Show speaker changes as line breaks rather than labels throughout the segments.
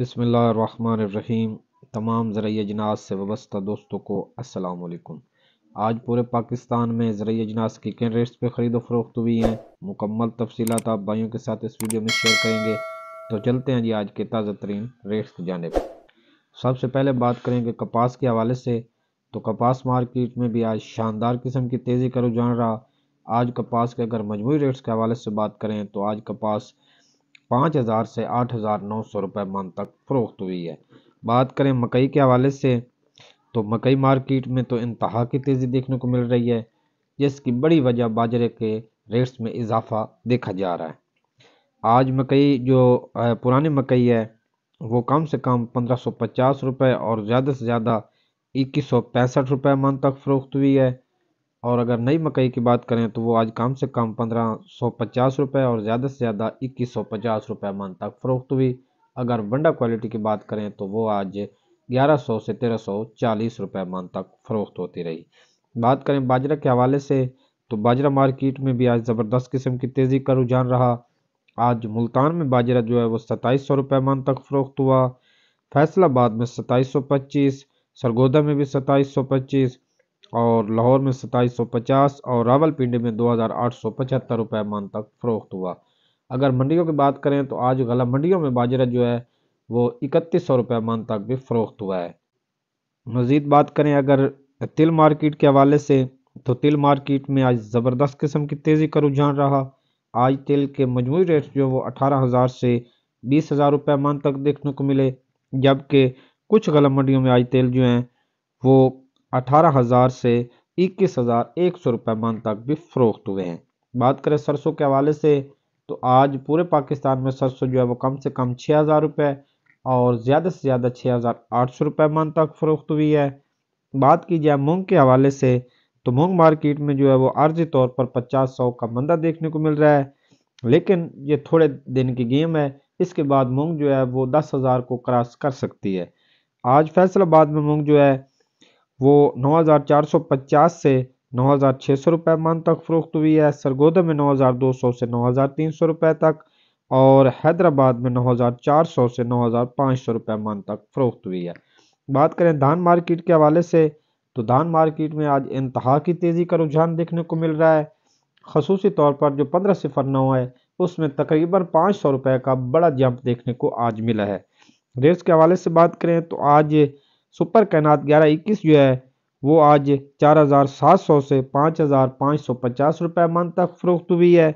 बसमीम तमाम ज़रिए अजनास से वाबस्ता दोस्तों को असलकुम आज पूरे पाकिस्तान में ज़रिए अजनास की किन रेट्स पर ख़रीदो फरोख्त हुई हैं मुकम्मल तफसीत आप भाइयों के साथ इस वीडियो में शेयर करेंगे तो चलते हैं जी आज के ताज़ा तरीन रेट्स की जानेब सबसे पहले बात करेंगे कपास के हवाले से तो कपास मार्केट में भी आज शानदार किस्म की तेज़ी का रुझान रहा आज कपास के अगर मजमू रेट्स के हवाले से बात करें तो आज कपास पाँच हज़ार से आठ हज़ार नौ सौ रुपये मन तक फ़रोख्त हुई है बात करें मकई के हवाले से तो मकई मार्केट में तो इंतहा की तेज़ी देखने को मिल रही है जिसकी बड़ी वजह बाजरे के रेट्स में इजाफा देखा जा रहा है आज मकई जो पुरानी मकई है वो कम से कम पंद्रह सौ पचास रुपये और ज़्यादा से ज़्यादा इक्कीस सौ पैंसठ रुपये मन तक फ़रोख्त हुई है और अगर नई मकई की बात करें तो वो आज कम से कम पंद्रह सौ पचास रुपये और ज़्यादा से ज़्यादा इक्कीस सौ पचास रुपये मन तक फ़रोख्त हुई अगर वंडा क्वालिटी की बात करें तो वो आज ग्यारह सौ से तेरह सौ चालीस रुपये मन तक फ़रोख्त होती रही बात करें बाजरा के हवाले से तो बाजरा मार्केट में भी आज ज़बरदस्त किस्म की तेज़ी का रुझान रहा आज मुल्तान में बाजरा जो है वो सत्ताईस सौ रुपये मन तक फ़रोख्त हुआ फैसलाबाद में सताईस सौ पच्चीस सरगोदा में भी सत्ताईस सौ पच्चीस और लाहौर में सताईस सौ पचास और रावलपिंडी में दो हज़ार आठ सौ पचहत्तर रुपये मान तक फ़रोख्त हुआ अगर मंडियों की बात करें तो आज गला मंडियों में बाजरा जो है वो इकतीस सौ रुपये मान तक भी फ़रोख्त हुआ है मज़ीद बात करें अगर तिल मार्केट के हवाले से तो तिल मार्केट में आज ज़बरदस्त किस्म की तेज़ी का रुझान रहा आज तिल के मजमू रेट जो वो अठारह हज़ार से बीस हज़ार रुपये मान तक देखने को मिले जबकि कुछ गलम मंडियों में आज तेल जो हैं वो अठारह हज़ार से इक्कीस हज़ार एक सौ रुपये मन तक भी फरोख्त हुए हैं बात करें सरसों के हवाले से तो आज पूरे पाकिस्तान में सरसों जो है वो कम से कम छः हज़ार रुपये और ज़्यादा से ज़्यादा छः हज़ार आठ सौ रुपये मन तक फरोख्त हुई है बात की जाए मूँग के हवाले से तो मूँग मार्केट में जो है वो अर्जी तौर पर पचास सौ का मंदा देखने को मिल रहा है लेकिन ये थोड़े दिन की गेम है इसके बाद मूँग जो है वो दस हज़ार को क्रॉस कर सकती है आज फैसलाबाद में मूँग जो है वो 9,450 से 9,600 रुपए मान तक फ़रोख्त हुई है सरगोदा में 9,200 से 9,300 रुपए तक और हैदराबाद में 9,400 से 9,500 रुपए मान तक फ़रोख्त हुई है बात करें धान मार्केट के हवाले से तो धान मार्केट में आज इंतहा की तेज़ी का रुझान देखने को मिल रहा है खसूसी तौर पर जो पंद्रह सिफर नौ है उसमें तकरीबन पाँच सौ रुपये का बड़ा जंप देखने को आज मिला है रेट्स के हवाले से बात करें तो आज सुपर कैनात ग्यारह इक्कीस जो है वो आज चार हज़ार सात सौ से पाँच हज़ार पाँच सौ पचास रुपये मन तक फरोख्त हुई है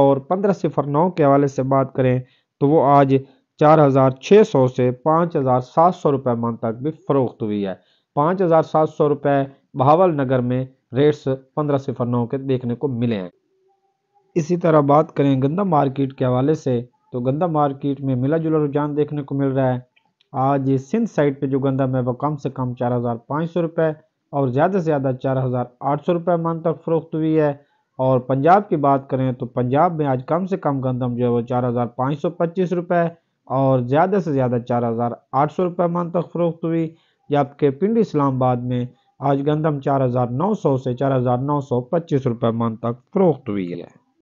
और पंद्रह सिफर नौ के हवाले से बात करें तो वो आज चार हज़ार छः सौ से पाँच हज़ार सात सौ रुपये मन तक भी फरोख्त हुई है पाँच हज़ार सात सौ रुपये बहावल नगर में रेट्स पंद्रह सिफर नौ के देखने को मिले हैं इसी तरह बात करें गंदा मार्केट के हवाले से तो गंदा मार्केट में मिला जुला रुझान देखने को मिल रहा है आज सिंध साइड पे जो गंदम है वो कम से कम चार हज़ार पाँच सौ रुपये और ज़्यादा से ज़्यादा चार हज़ार आठ सौ रुपये मान तक फ़रोख्त हुई है और पंजाब की बात करें तो पंजाब में आज कम से कम गंदम जो है वो चार हज़ार पाँच सौ पच्चीस रुपये और ज़्यादा से ज़्यादा चार हज़ार आठ सौ रुपये मान तक फ़रोख्त हुई जबकि पिंड इस्लामाबाद में आज गंदम चार हज़ार नौ सौ से चार हज़ार नौ सौ पच्चीस रुपये मान तक फ़रोख्त हुई है